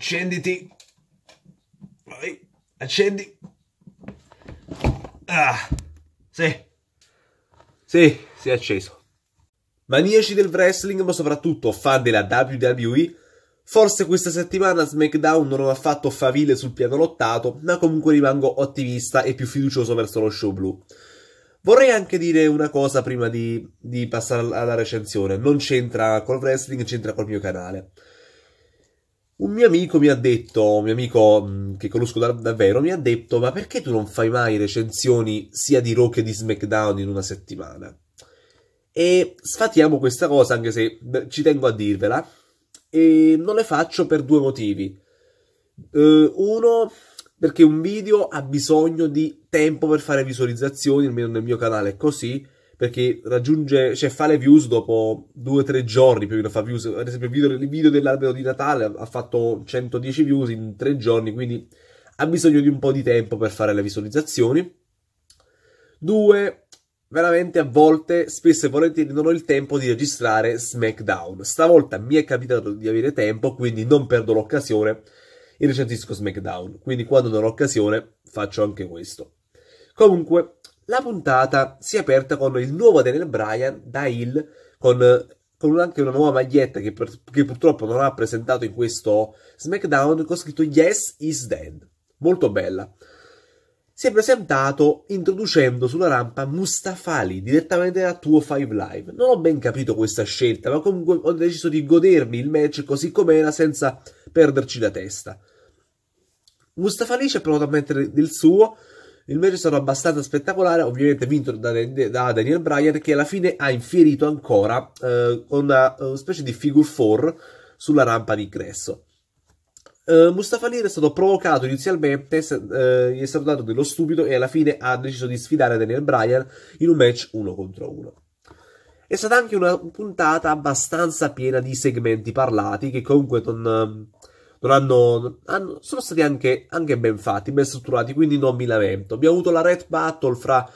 accenditi. Vai, accendi. Ah, sì. Sì, si è acceso. Maniaci del wrestling, ma soprattutto fan della WWE, forse questa settimana SmackDown non ha fatto favile sul piano lottato, ma comunque rimango ottimista e più fiducioso verso lo show blu. Vorrei anche dire una cosa prima di, di passare alla recensione. Non c'entra col wrestling, c'entra col mio canale un mio amico mi ha detto, un mio amico mm, che conosco da, davvero, mi ha detto: Ma perché tu non fai mai recensioni sia di Raw che di SmackDown in una settimana? E sfatiamo questa cosa, anche se ci tengo a dirvela. E non le faccio per due motivi. Uh, uno, perché un video ha bisogno di tempo per fare visualizzazioni, almeno nel mio canale è così perché raggiunge, cioè fa le views dopo due o tre giorni più o meno fa views, ad esempio il video, il video dell'albero di Natale ha fatto 110 views in tre giorni, quindi ha bisogno di un po' di tempo per fare le visualizzazioni. Due, veramente a volte, spesso e volentieri, non ho il tempo di registrare SmackDown. Stavolta mi è capitato di avere tempo, quindi non perdo l'occasione e recensisco SmackDown. Quindi quando non ho occasione faccio anche questo. Comunque, la puntata si è aperta con il nuovo Daniel Bryan da Hill, con, con anche una nuova maglietta che, per, che, purtroppo non ha presentato in questo SmackDown, con scritto Yes is Dead. Molto bella. Si è presentato introducendo sulla rampa Mustafa Ali, direttamente da Tuo 5 Live. Non ho ben capito questa scelta, ma comunque ho deciso di godermi il match così com'era senza perderci la testa. Mustafa Ali ci ha provato a mettere del suo, il match è stato abbastanza spettacolare, ovviamente vinto da, da Daniel Bryan che alla fine ha infierito ancora eh, una, eh, una, specie di figure 4 sulla rampa d'ingresso. Uh, Mustafa Lir è stato provocato inizialmente, uh, gli è stato dato dello stupido e alla fine ha deciso di sfidare Daniel Bryan in un match uno contro uno. È stata anche una puntata abbastanza piena di segmenti parlati che comunque non, uh, hanno, hanno, sono stati anche, anche, ben fatti, ben strutturati, quindi non mi lamento. Abbiamo avuto la red battle fra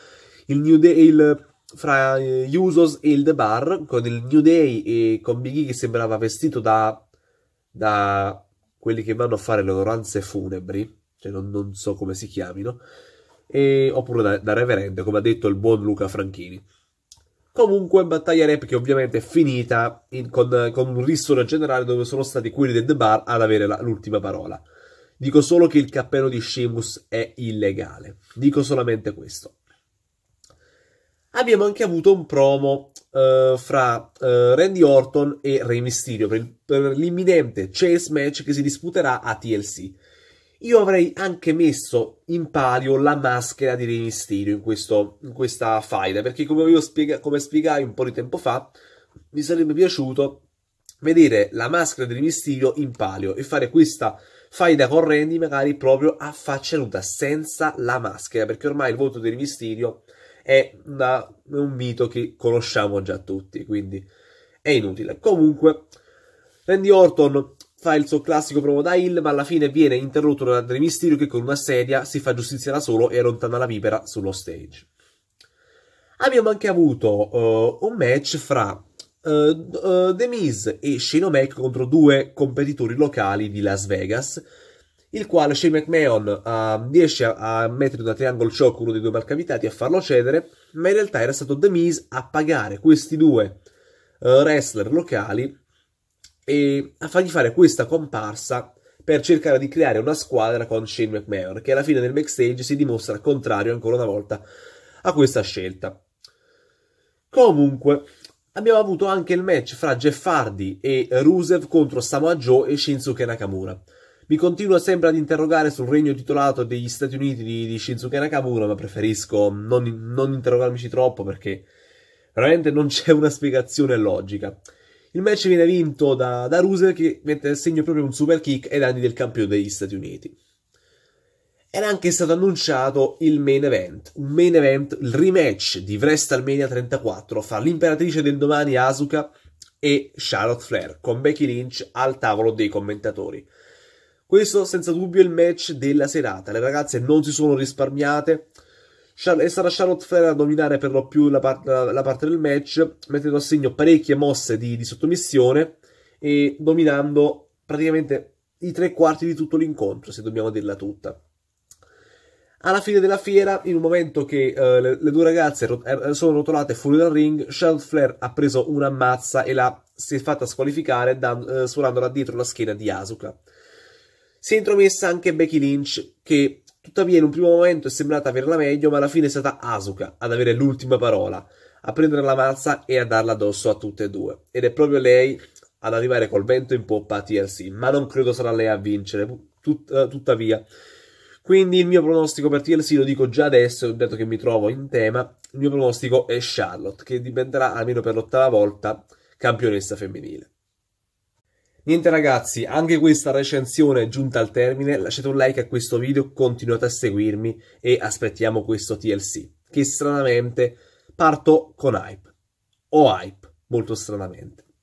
il New Day, il, fra eh, Usos e il The Bar, con il New Day e con Big E che sembrava vestito da, da quelli che vanno a fare le onoranze funebri, cioè non, non so come si chiamino, e, oppure da, da reverendo, come ha detto il buon Luca Franchini. Comunque, battaglia epica ovviamente finita in, con, con, un ristoro generale dove sono stati quelli del The Bar ad avere la, l'ultima parola. Dico solo che il cappello di Sheamus è illegale. Dico solamente questo. Abbiamo anche avuto un promo uh, fra uh, Randy Orton e Rey Mysterio per, il, per l'imminente chase match che si disputerà a TLC. Io avrei anche messo in palio la maschera di Re Mysterio in, questo, in questa faida, perché come, io spiega, come spiegai un po' di tempo fa, mi sarebbe piaciuto vedere la maschera di Re Mysterio in palio e fare questa faida con Randy magari proprio a faccia nuda, senza la maschera, perché ormai il voto di Re Mysterio è, una, è un mito che conosciamo già tutti, quindi è inutile. Comunque, Randy Orton fa il suo classico promo da Hill, ma alla fine viene interrotto da Andre Mysterio che con una sedia si fa giustizia da solo e allontana la vipera sullo stage. Abbiamo anche avuto uh, un match fra uh, uh, The Miz e Shane O'Mac contro due competitori locali di Las Vegas, il quale Shane McMahon ehm, riesce a, a mettere una triangle shock uno dei due malcapitati a farlo cedere, ma in realtà era stato The Miz a pagare questi due wrestler locali e a fargli fare questa comparsa per cercare di creare una squadra con Shane McMahon, che alla fine del backstage si dimostra contrario ancora una volta a questa scelta. Comunque, abbiamo avuto anche il match fra Jeff Hardy e Rusev contro Samoa Joe e Shinsuke Nakamura. Mi continuo sempre ad interrogare sul regno titolato degli Stati Uniti di, di Shinsuke Nakamura, ma preferisco non, non interrogarmici troppo perché veramente non c'è una spiegazione logica. Il match viene vinto da, da Rusev che mette a segno proprio un super kick ai danni del campione degli Stati Uniti. Era anche stato annunciato il main event, un main event, il rematch di WrestleMania 34 fra l'imperatrice del domani Asuka e Charlotte Flair, con Becky Lynch al tavolo dei commentatori. Questo senza dubbio è il match della serata, le ragazze non si sono risparmiate, e sarà Charlotte Flair a dominare per lo più la, part- la parte del match, mettendo a segno parecchie mosse di, di sottomissione e dominando praticamente i tre quarti di tutto l'incontro, se dobbiamo dirla tutta alla fine della fiera, in un momento che uh, le, le, due ragazze rot- eh, sono rotolate fuori dal ring, Charlotte Flair ha preso una mazza e la si è fatta squalificare dan- uh, eh, suonandola dietro la schiena di Asuka. Si è intromessa anche Becky Lynch che Tuttavia, in un primo momento è sembrata averla meglio, ma alla fine è stata Asuka ad avere l'ultima parola, a prendere la mazza e a darla addosso a tutte e due. Ed è proprio lei ad arrivare col vento in poppa a TLC, ma non credo sarà lei a vincere, tut- eh, tuttavia. Quindi il mio pronostico per TLC lo dico già adesso, dato che mi trovo in tema, il mio pronostico è Charlotte, che diventerà almeno per l'ottava volta campionessa femminile. Niente ragazzi, anche questa recensione è giunta al termine, lasciate un like a questo video, continuate a seguirmi e aspettiamo questo TLC, che stranamente parto con hype, o hype, molto stranamente.